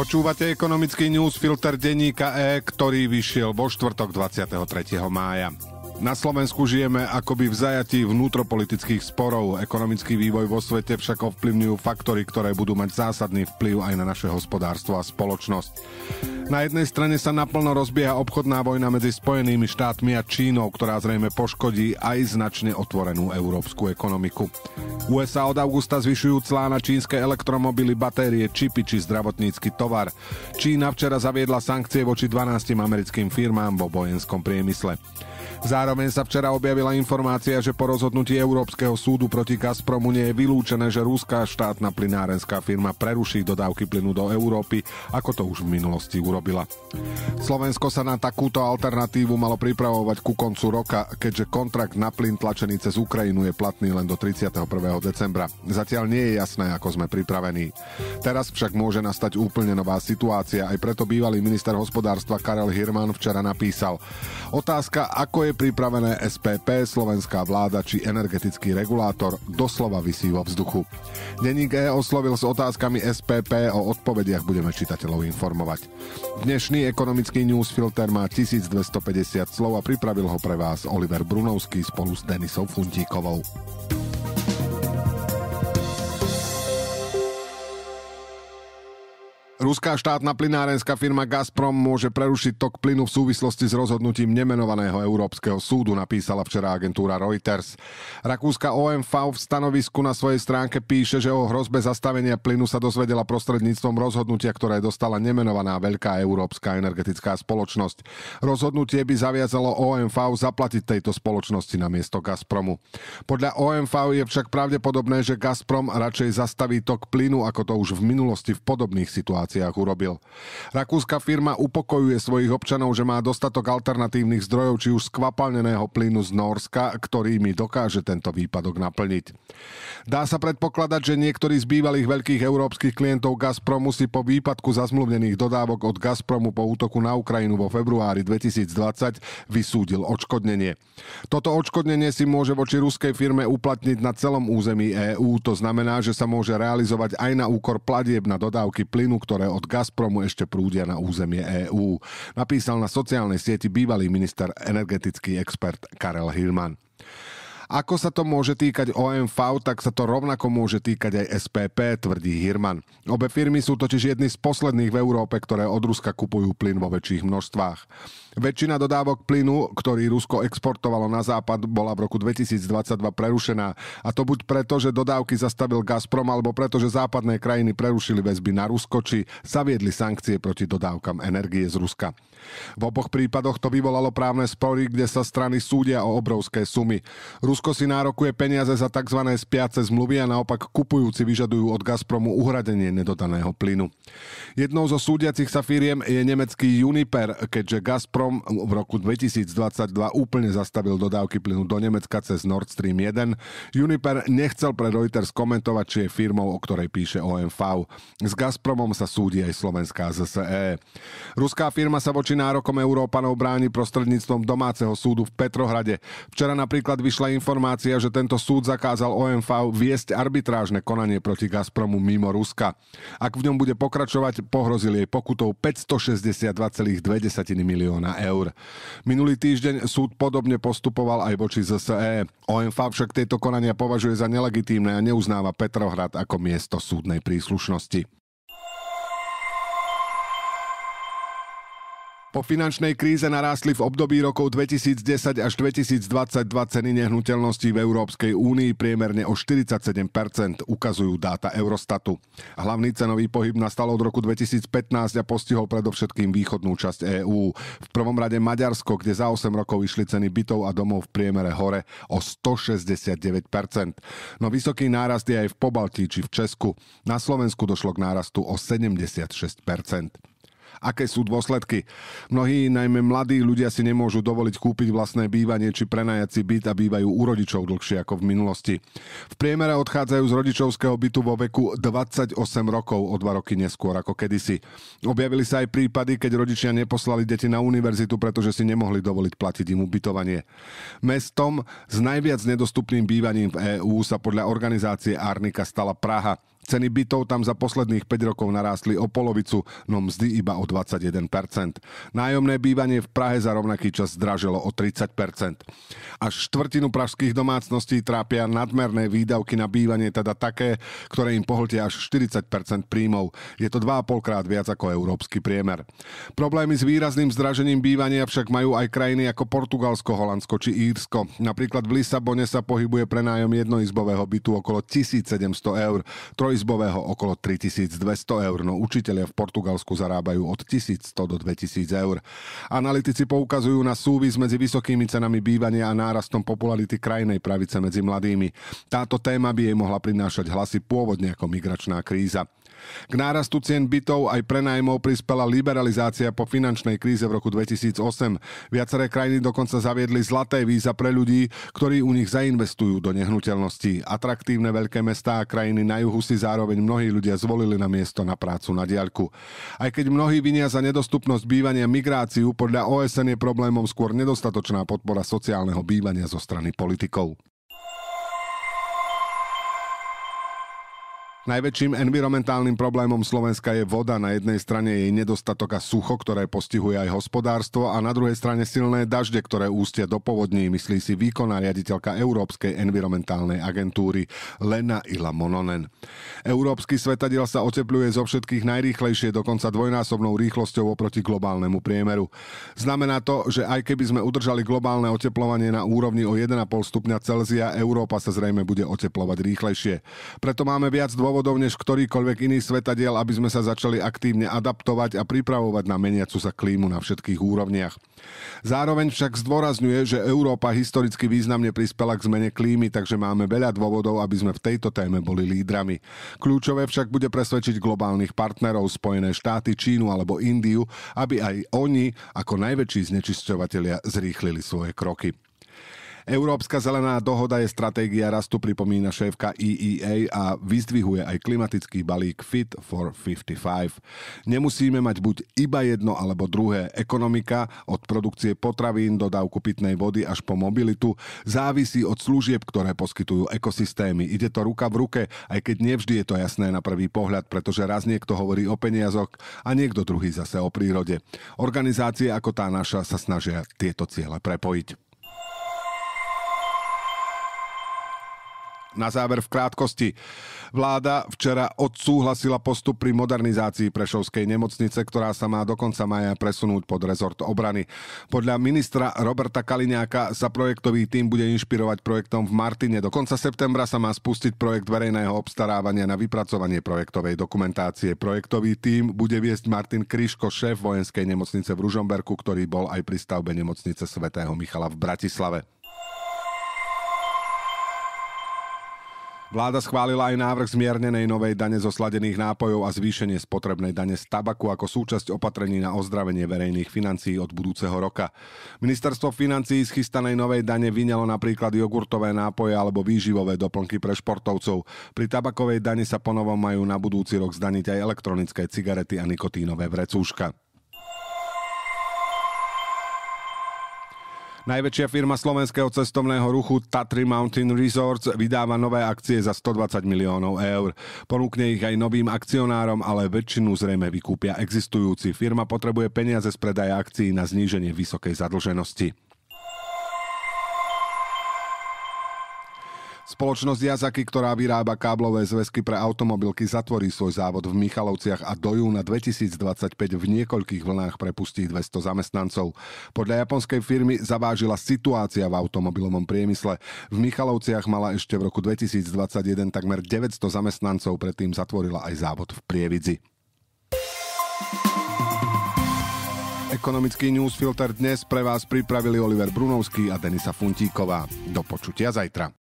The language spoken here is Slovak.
Počúvate ekonomický newsfilter denníka E, ktorý vyšiel vo štvrtok 23. mája. Na Slovensku žijeme akoby v zajatí vnútropolitických sporov. Ekonomický vývoj vo svete však ovplyvňujú faktory, ktoré budú mať zásadný vplyv aj na naše hospodárstvo a spoločnosť. Na jednej strane sa naplno rozbieha obchodná vojna medzi Spojenými štátmi a Čínou, ktorá zrejme poškodí aj značne otvorenú európsku ekonomiku. USA od augusta zvyšujú clá na čínske elektromobily, batérie, čipy či zdravotnícky tovar. Čína včera zaviedla sankcie voči 12 americkým firmám vo vojenskom priemysle. Zároveň sa včera objavila informácia, že po rozhodnutí Európskeho súdu proti Gazpromu nie je vylúčené, že rúská štátna plinárenská firma preruší dodávky plynu do Európy, ako to už v minulosti urobila. Slovensko sa na takúto alternatívu malo pripravovať ku koncu roka, keďže kontrakt na plyn tlačený cez Ukrajinu je platný len do 31. decembra. Zatiaľ nie je jasné, ako sme pripravení. Teraz však môže nastať úplne nová situácia, aj preto bývalý minister hospodárstva Karel Hirman včera napísal. Otázka, ako ako je pripravené SPP, slovenská vláda či energetický regulátor, doslova vysí vo vzduchu. Deník E oslovil s otázkami SPP, o odpovediach budeme čitateľov informovať. Dnešný ekonomický newsfilter má 1250 slov a pripravil ho pre vás Oliver Brunovský spolu s Denisou Funtíkovou. Ruská štátna plinárenská firma Gazprom môže prerušiť tok plynu v súvislosti s rozhodnutím nemenovaného Európskeho súdu, napísala včera agentúra Reuters. Rakúska OMV v stanovisku na svojej stránke píše, že o hrozbe zastavenia plynu sa dozvedela prostredníctvom rozhodnutia, ktoré dostala nemenovaná Veľká Európska energetická spoločnosť. Rozhodnutie by zaviazalo OMV zaplatiť tejto spoločnosti na miesto Gazpromu. Podľa OMV je však pravdepodobné, že Gazprom radšej zastaví tok plynu, ako to už v minulosti v podobných situáciách reštauráciách urobil. Rakúska firma upokojuje svojich občanov, že má dostatok alternatívnych zdrojov, či už skvapalneného plynu z Norska, ktorými dokáže tento výpadok naplniť. Dá sa predpokladať, že niektorí z bývalých veľkých európskych klientov Gazpromu si po výpadku zazmluvnených dodávok od Gazpromu po útoku na Ukrajinu vo februári 2020 vysúdil odškodnenie. Toto odškodnenie si môže voči ruskej firme uplatniť na celom území EÚ. To znamená, že sa môže realizovať aj na úkor platieb na dodávky plynu, ktoré ktoré od Gazpromu ešte prúdia na územie EÚ. Napísal na sociálnej sieti bývalý minister energetický expert Karel Hilman. Ako sa to môže týkať OMV, tak sa to rovnako môže týkať aj SPP, tvrdí Hirman. Obe firmy sú totiž jedny z posledných v Európe, ktoré od Ruska kupujú plyn vo väčších množstvách. Väčšina dodávok plynu, ktorý Rusko exportovalo na západ, bola v roku 2022 prerušená. A to buď preto, že dodávky zastavil Gazprom, alebo preto, že západné krajiny prerušili väzby na Rusko, či zaviedli sankcie proti dodávkam energie z Ruska. V oboch prípadoch to vyvolalo právne spory, kde sa strany súdia o obrovské sumy. Rusko Rusko si nárokuje peniaze za tzv. spiace zmluvy a naopak kupujúci vyžadujú od Gazpromu uhradenie nedodaného plynu. Jednou zo súdiacich sa firiem je nemecký Uniper, keďže Gazprom v roku 2022 úplne zastavil dodávky plynu do Nemecka cez Nord Stream 1. Uniper nechcel pre Reuters komentovať, či je firmou, o ktorej píše OMV. S Gazpromom sa súdi aj slovenská ZSE. Ruská firma sa voči nárokom Európanov bráni prostredníctvom domáceho súdu v Petrohrade. Včera napríklad vyšla informácia, informácia, že tento súd zakázal OMV viesť arbitrážne konanie proti Gazpromu mimo Ruska. Ak v ňom bude pokračovať, pohrozil jej pokutou 562,2 milióna eur. Minulý týždeň súd podobne postupoval aj voči ZSE. OMV však tieto konania považuje za nelegitímne a neuznáva Petrohrad ako miesto súdnej príslušnosti. Po finančnej kríze narástli v období rokov 2010 až 2022 ceny nehnuteľností v Európskej únii priemerne o 47 ukazujú dáta Eurostatu. Hlavný cenový pohyb nastal od roku 2015 a postihol predovšetkým východnú časť EÚ. V prvom rade Maďarsko, kde za 8 rokov išli ceny bytov a domov v priemere hore o 169 No vysoký nárast je aj v Pobaltí či v Česku. Na Slovensku došlo k nárastu o 76 aké sú dôsledky. Mnohí, najmä mladí ľudia si nemôžu dovoliť kúpiť vlastné bývanie či prenajať si byt a bývajú u rodičov dlhšie ako v minulosti. V priemere odchádzajú z rodičovského bytu vo veku 28 rokov o dva roky neskôr ako kedysi. Objavili sa aj prípady, keď rodičia neposlali deti na univerzitu, pretože si nemohli dovoliť platiť im ubytovanie. Mestom s najviac nedostupným bývaním v EÚ sa podľa organizácie Arnika stala Praha. Ceny bytov tam za posledných 5 rokov narástli o polovicu, no mzdy iba o 21%. Nájomné bývanie v Prahe za rovnaký čas zdražilo o 30%. Až štvrtinu pražských domácností trápia nadmerné výdavky na bývanie, teda také, ktoré im pohltia až 40% príjmov. Je to 2,5 krát viac ako európsky priemer. Problémy s výrazným zdražením bývania však majú aj krajiny ako Portugalsko, Holandsko či Írsko. Napríklad v Lisabone sa pohybuje prenájom jednoizbového bytu okolo 1700 eur, troj izbového okolo 3200 eur, no učitelia v Portugalsku zarábajú od 1100 do 2000 eur. Analytici poukazujú na súvis medzi vysokými cenami bývania a nárastom popularity krajnej pravice medzi mladými. Táto téma by jej mohla prinášať hlasy pôvodne ako migračná kríza. K nárastu cien bytov aj prenajmov prispela liberalizácia po finančnej kríze v roku 2008. Viaceré krajiny dokonca zaviedli zlaté víza pre ľudí, ktorí u nich zainvestujú do nehnuteľnosti. Atraktívne veľké mestá a krajiny na juhu si zároveň mnohí ľudia zvolili na miesto na prácu na diaľku. Aj keď mnohí vinia za nedostupnosť bývania migráciu, podľa OSN je problémom skôr nedostatočná podpora sociálneho bývania zo strany politikov. Najväčším environmentálnym problémom Slovenska je voda. Na jednej strane jej nedostatok a sucho, ktoré postihuje aj hospodárstvo a na druhej strane silné dažde, ktoré ústia do povodní, myslí si výkonná riaditeľka Európskej environmentálnej agentúry Lena Ila Mononen. Európsky svetadiel sa otepluje zo všetkých najrýchlejšie, dokonca dvojnásobnou rýchlosťou oproti globálnemu priemeru. Znamená to, že aj keby sme udržali globálne oteplovanie na úrovni o 1,5 stupňa Celzia, Európa sa zrejme bude oteplovať rýchlejšie. Preto máme viac dôvodov dôvodov než ktorýkoľvek iný svetadiel, aby sme sa začali aktívne adaptovať a pripravovať na meniacu sa klímu na všetkých úrovniach. Zároveň však zdôrazňuje, že Európa historicky významne prispela k zmene klímy, takže máme veľa dôvodov, aby sme v tejto téme boli lídrami. Kľúčové však bude presvedčiť globálnych partnerov Spojené štáty, Čínu alebo Indiu, aby aj oni ako najväčší znečisťovateľia zrýchlili svoje kroky. Európska zelená dohoda je stratégia rastu, pripomína šéfka EEA a vyzdvihuje aj klimatický balík Fit for 55. Nemusíme mať buď iba jedno alebo druhé. Ekonomika od produkcie potravín, dodávku pitnej vody až po mobilitu závisí od služieb, ktoré poskytujú ekosystémy. Ide to ruka v ruke, aj keď nevždy je to jasné na prvý pohľad, pretože raz niekto hovorí o peniazoch a niekto druhý zase o prírode. Organizácie ako tá naša sa snažia tieto ciele prepojiť. Na záver v krátkosti. Vláda včera odsúhlasila postup pri modernizácii Prešovskej nemocnice, ktorá sa má do konca maja presunúť pod rezort obrany. Podľa ministra Roberta Kaliňáka sa projektový tým bude inšpirovať projektom v Martine. Do konca septembra sa má spustiť projekt verejného obstarávania na vypracovanie projektovej dokumentácie. Projektový tým bude viesť Martin Kryško, šéf vojenskej nemocnice v Ružomberku, ktorý bol aj pri stavbe nemocnice svätého Michala v Bratislave. Vláda schválila aj návrh zmiernenej novej dane zo sladených nápojov a zvýšenie spotrebnej dane z tabaku ako súčasť opatrení na ozdravenie verejných financií od budúceho roka. Ministerstvo financií z chystanej novej dane vyňalo napríklad jogurtové nápoje alebo výživové doplnky pre športovcov. Pri tabakovej dane sa ponovom majú na budúci rok zdaniť aj elektronické cigarety a nikotínové vrecúška. Najväčšia firma slovenského cestovného ruchu Tatry Mountain Resorts vydáva nové akcie za 120 miliónov eur. Ponúkne ich aj novým akcionárom, ale väčšinu zrejme vykúpia existujúci. Firma potrebuje peniaze z predaja akcií na zníženie vysokej zadlženosti. Spoločnosť Jazaky, ktorá vyrába káblové zväzky pre automobilky, zatvorí svoj závod v Michalovciach a do júna 2025 v niekoľkých vlnách prepustí 200 zamestnancov. Podľa japonskej firmy zavážila situácia v automobilovom priemysle. V Michalovciach mala ešte v roku 2021 takmer 900 zamestnancov, predtým zatvorila aj závod v Prievidzi. Ekonomický newsfilter dnes pre vás pripravili Oliver Brunovský a Denisa Funtíková. Do počutia zajtra.